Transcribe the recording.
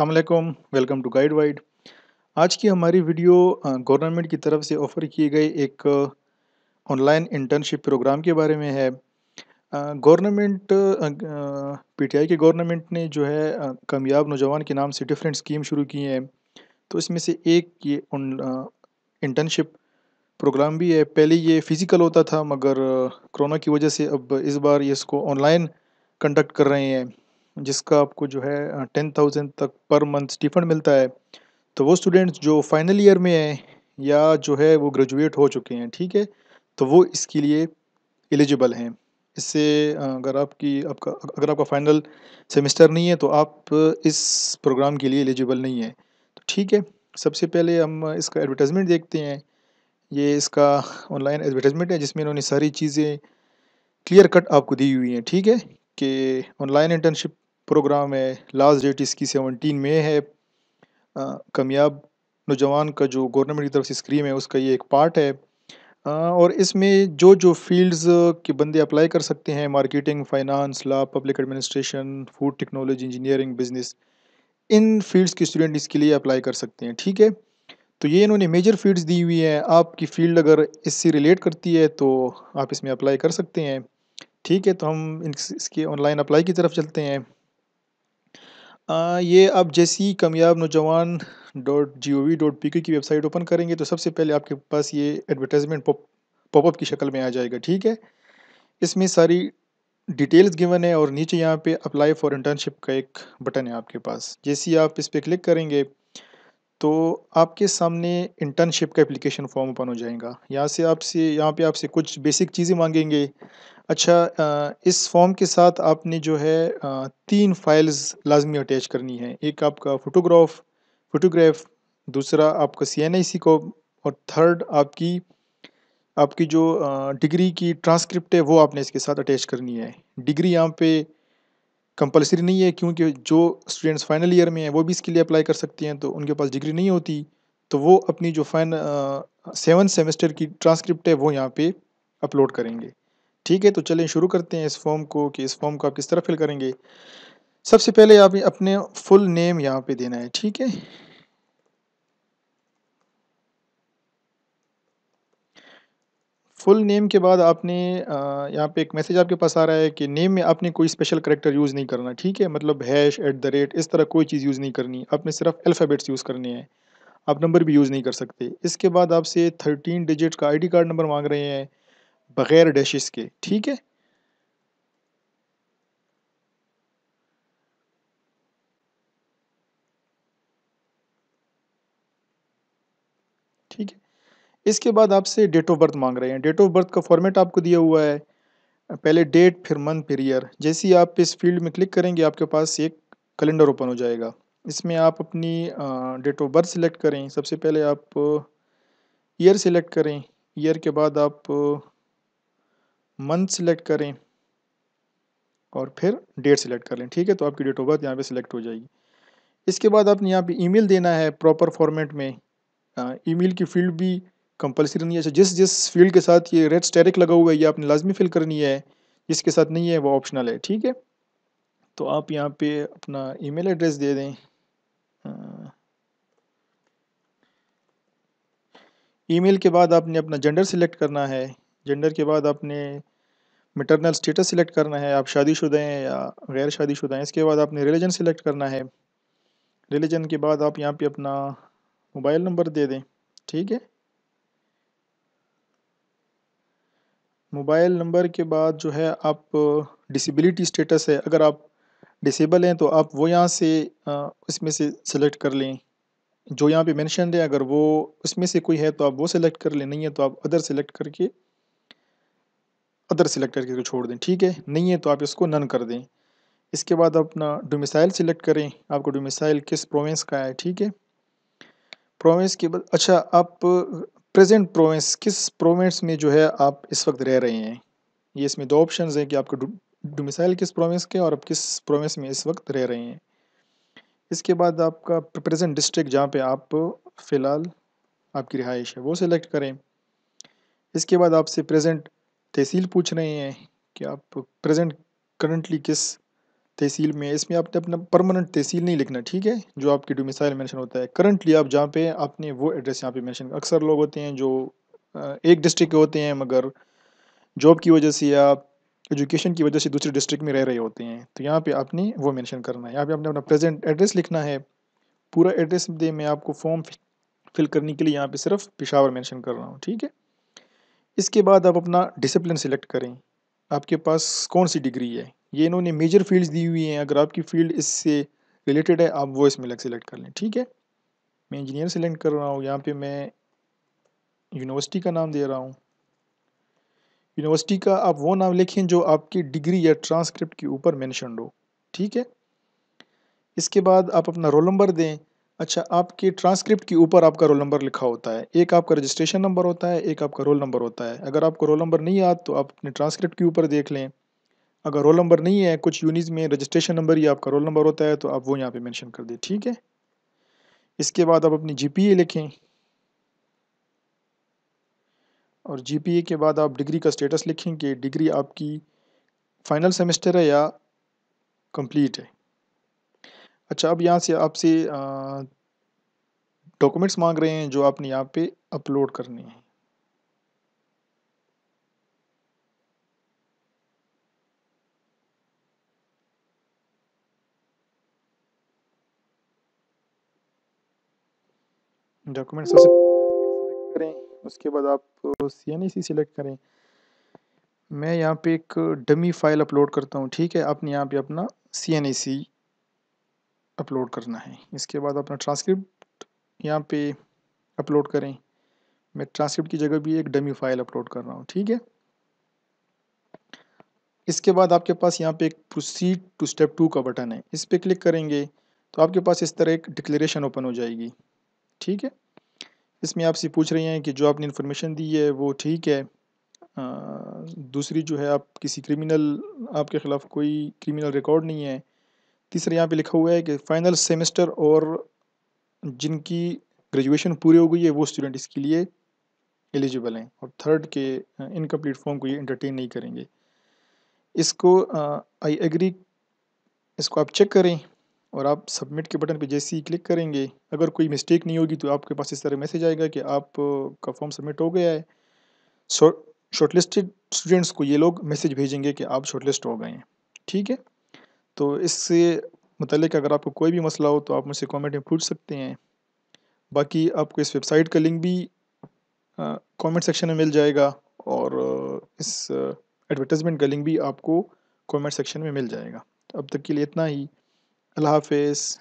अल्लाम welcome to guide wide आज की हमारी वीडियो गवर्नमेंट की तरफ से ऑफ़र किए गए एक ऑनलाइन इंटर्नशिप प्रोग्राम के बारे में है गवर्नमेंट पीटीआई के गवर्नमेंट ने जो है कामयाब नौजवान के नाम से डिफरेंट स्कीम शुरू की हैं तो इसमें से एक ये इंटर्नशिप प्रोग्राम भी है पहले ये फ़िज़िकल होता था मगर कोरोना की वजह से अब इस बार ये इसको ऑनलाइन कंडक्ट कर रहे हैं जिसका आपको जो है टेन थाउजेंड तक पर मंथ स्टिफंड मिलता है तो वो स्टूडेंट्स जो फाइनल ईयर में हैं या जो है वो ग्रेजुएट हो चुके हैं ठीक है तो वो इसके लिए एलिजिबल हैं इससे अगर आपकी आपका अगर आपका फाइनल सेमेस्टर नहीं है तो आप इस प्रोग्राम के लिए एलिजिबल नहीं है तो ठीक है सबसे पहले हम इसका एडवर्टाइजमेंट देखते हैं ये इसका ऑनलाइन एडवर्टाइजमेंट है जिसमें इन्होंने सारी चीज़ें क्लियर कट आपको दी हुई हैं ठीक है कि ऑनलाइन इंटर्नशिप प्रोग्राम है लास्ट डेट इसकी सेवनटीन में है कामयाब नौजवान का जो गवर्नमेंट की तरफ से स्क्रीम है उसका ये एक पार्ट है आ, और इसमें जो जो फील्ड्स के बंदे अप्लाई कर सकते हैं marketing finance law public administration food technology engineering business इन फील्ड्स के स्टूडेंट इसके लिए अप्लाई कर सकते हैं ठीक है तो ये इन्होंने मेजर फील्ड्स दी हुई हैं आपकी फील्ड अगर इससे रिलेट करती है तो आप इसमें अप्लाई कर सकते हैं ठीक है तो हम इसके ऑनलाइन अप्लाई की तरफ चलते हैं ये आप जैसे ही Kamyab Naujawan dot G O V dot P K की वेबसाइट ओपन करेंगे तो सबसे पहले आपके पास ये एडवर्टाइजमेंट पॉपअप की शक्ल में आ जाएगा ठीक है इसमें सारी डिटेल्स गिवन है और नीचे यहाँ पे अप्लाई फॉर इंटर्नशिप का एक बटन है आपके पास जैसे ही आप इस पर क्लिक करेंगे तो आपके सामने इंटर्नशिप का एप्लीकेशन फॉर्म ओपन हो जाएगा यहाँ से आपसे यहाँ पे आपसे कुछ बेसिक चीज़ें मांगेंगे अच्छा इस फॉर्म के साथ आपने जो है तीन फाइल्स लाजमी अटैच करनी है एक आपका फ़ोटोग्राफ फ़ोटोग्राफ दूसरा आपका सी एन आई सी को और थर्ड आपकी आपकी जो डिग्री की ट्रांसक्रिप्ट है वो आपने इसके साथ अटैच करनी है डिग्री यहाँ पे कंपलसरी नहीं है क्योंकि जो स्टूडेंट्स फाइनल ईयर में हैं वो भी इसके लिए अप्लाई कर सकते हैं तो उनके पास डिग्री नहीं होती तो वो अपनी जो फाइन सेवन सेमेस्टर की ट्रांसक्रिप्ट है वो यहाँ पे अपलोड करेंगे ठीक है तो चलें शुरू करते हैं इस फॉर्म को कि इस फॉर्म को आप किस तरह फिल करेंगे सबसे पहले आप अपने फुल नेम यहाँ पे देना है ठीक है फुल नेम के बाद आपने यहाँ पे एक मैसेज आपके पास आ रहा है कि नेम में आपने कोई स्पेशल करेक्टर यूज़ नहीं करना ठीक है मतलब हैश एट द रेट इस तरह कोई चीज़ यूज़ नहीं करनी आपने सिर्फ अल्फ़ाबेट्स यूज़ करने हैं आप नंबर भी यूज़ नहीं कर सकते इसके बाद आपसे थर्टीन डिजिट का आई कार्ड नंबर मांग रहे हैं बग़ैर डैशेस के ठीक है ठीक है इसके बाद आपसे डेट ऑफ बर्थ मांग रहे हैं डेट ऑफ बर्थ का फॉर्मेट आपको दिया हुआ है पहले डेट फिर मंथ फिर ईयर जैसे ही आप इस फील्ड में क्लिक करेंगे आपके पास एक कैलेंडर ओपन हो जाएगा इसमें आप अपनी डेट ऑफ बर्थ सिलेक्ट करें सबसे पहले आप ईयर सिलेक्ट करें ईयर के बाद आप मंथ सिलेक्ट करें और फिर डेट सिलेक्ट कर लें ठीक है तो आपकी डेट ऑफ बर्थ यहाँ पे सिलेक्ट हो जाएगी इसके बाद आपने यहाँ पे ईमेल देना है प्रॉपर फॉर्मेट में ईमेल की फील्ड भी कंपलसरी नहीं है अच्छा जिस जिस फील्ड के साथ ये रेड स्टेरिक लगा हुआ है ये आपने लाजमी फिल करनी है जिसके साथ नहीं है वो ऑप्शनल है ठीक है तो आप यहाँ पे अपना ईमेल एड्रेस दे दें ईमेल हाँ। के बाद आपने अपना जेंडर सिलेक्ट करना है जेंडर के बाद आपने मटरनल स्टेटस सिलेक्ट करना है आप शादीशुदा हैं या गैर शादीशुदा हैं इसके बाद आपने रिलीजन सिलेक्ट करना है रिलीजन के बाद आप यहाँ पे अपना मोबाइल नंबर दे दें ठीक है मोबाइल नंबर के बाद जो है आप डिसेबिलिटी स्टेटस है अगर आप डिसेबल हैं तो आप वो यहाँ से इसमें से सेलेक्ट कर लें जो यहाँ पे मेंशन है अगर वो उसमें से कोई है तो आप वो सेलेक्ट कर लें नहीं है तो आप अदर सेलेक्ट करके अदर सेलेक्ट करके छोड़ दें ठीक है नहीं है तो आप इसको नन कर दें इसके बाद अपना डोमिसाइल सिलेक्ट करें आपको डोमिसाइल किस प्रोविंस का है ठीक है प्रोविंस के बाद अच्छा आप प्रेजेंट प्रोवेंस किस प्रोवेंस में जो है आप इस वक्त रह रहे हैं ये इसमें दो ऑप्शन हैं कि आपका डोमिसाइल किस प्रोवेंस के और आप किस प्रोवेंस में इस वक्त रह रहे हैं इसके बाद आपका प्रेजेंट डिस्ट्रिक्ट जहाँ पे आप फ़िलहाल आपकी रिहाइश है वो सिलेक्ट करें इसके बाद आपसे प्रेजेंट तहसील पूछ रहे हैं कि आप प्रेजेंट करंटली किस तहसील में इसमें आपने अपना परमानेंट तहसील नहीं लिखना ठीक है जो आपकी डोमिसाइल मेंशन होता है करंटली आप जहाँ पे आपने वो एड्रेस यहाँ पे मेंशन अक्सर लोग होते हैं जो एक डिस्ट्रिक्ट के होते हैं मगर जॉब की वजह से या एजुकेशन की वजह से दूसरे डिस्ट्रिक्ट में रह रहे होते हैं तो यहाँ पर आपने वो मैंशन करना है यहाँ पर आपने अपना प्रेजेंट एड्रेस लिखना है पूरा एड्रेस दे मैं आपको फॉर्म फिल करने के लिए यहाँ पर सिर्फ पिशावर मैंशन कर रहा हूँ ठीक है इसके बाद आप अपना डिसिप्लिन सिलेक्ट करें आपके पास कौन सी डिग्री है ये इन्होंने मेजर फील्ड्स दी हुई हैं अगर आपकी फील्ड इससे रिलेटेड है आप वो इसमें अलग सेलेक्ट कर लें ठीक है मैं इंजीनियर सेलेक्ट कर रहा हूँ यहाँ पे मैं यूनिवर्सिटी का नाम दे रहा हूँ यूनिवर्सिटी का आप वो नाम लिखें जो आपकी डिग्री या ट्रांसक्रिप्ट के ऊपर मैंशन हो ठीक है इसके बाद आप अपना रोल नंबर दें अच्छा आपके ट्रांसक्रिप्ट के ऊपर आपका रोल नंबर लिखा होता है एक आपका रजिस्ट्रेशन नंबर होता है एक आपका रोल नंबर होता है अगर आपको रोल नंबर नहीं याद तो आप अपने ट्रांसक्रिप्ट के ऊपर देख लें अगर रोल नंबर नहीं है कुछ यूनिट में रजिस्ट्रेशन नंबर या आपका रोल नंबर होता है तो आप वो यहाँ पे मेंशन कर दें ठीक है इसके बाद आप अपनी जीपीए लिखें और जीपीए के बाद आप डिग्री का स्टेटस लिखें कि डिग्री आपकी फाइनल सेमेस्टर है या कंप्लीट है अच्छा अब यहाँ से आपसे डॉक्यूमेंट्स मांग रहे हैं जो आपने यहाँ पे अपलोड करने हैं डॉक्यूमेंट सबसे करें उसके बाद आप सी एन सी सिलेक्ट करें मैं यहाँ पे एक डमी फाइल अपलोड करता हूँ ठीक है आपने यहाँ पे अपना सी एन सी अपलोड करना है इसके बाद अपना ट्रांसक्रिप्ट यहाँ पे अपलोड करें मैं ट्रांसक्रिप्ट की जगह भी एक डमी फाइल अपलोड कर रहा हूँ ठीक है इसके बाद आपके पास यहाँ पे एक प्रोसीड टू स्टेप टू का बटन है इस पर क्लिक करेंगे तो आपके पास इस तरह एक डिक्लेरेशन ओपन हो जाएगी ठीक है इसमें आपसे पूछ रहे हैं कि जो आपने इन्फॉर्मेशन दी है वो ठीक है आ, दूसरी जो है आप किसी क्रिमिनल आपके ख़िलाफ़ कोई क्रिमिनल रिकॉर्ड नहीं है तीसरा यहाँ पे लिखा हुआ है कि फ़ाइनल सेमेस्टर और जिनकी ग्रेजुएशन पूरी हो गई है वो स्टूडेंट इसके लिए एलिजिबल हैं और थर्ड के इनका प्लेटफॉर्म को ये इंटरटेन नहीं करेंगे इसको आई एग्री इसको आप चेक करें और आप सबमिट के बटन पर जैसे ही क्लिक करेंगे अगर कोई मिस्टेक नहीं होगी तो आपके पास इस तरह मैसेज आएगा कि आप का फॉर्म सबमिट हो गया है शॉर्ट शॉर्टलिस्टेड स्टूडेंट्स को ये लोग मैसेज भेजेंगे कि आप शॉर्टलिस्ट हो गए हैं ठीक है तो इससे मतलब अगर आपको कोई भी मसला हो तो आप मुझसे कमेंट में पूछ सकते हैं बाकी आपको इस वेबसाइट का लिंक भी कमेंट सेक्शन में मिल जाएगा और इस एडवर्टाइजमेंट का लिंक भी आपको कमेंट सेक्शन में मिल जाएगा तो अब तक के लिए इतना ही Allah Hafiz.